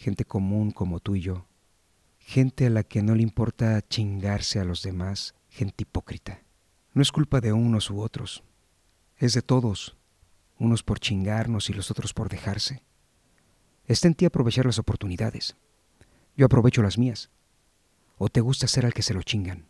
gente común como tú y yo, gente a la que no le importa chingarse a los demás, gente hipócrita. No es culpa de unos u otros, es de todos, unos por chingarnos y los otros por dejarse. Está en ti aprovechar las oportunidades. Yo aprovecho las mías. ¿O te gusta ser al que se lo chingan?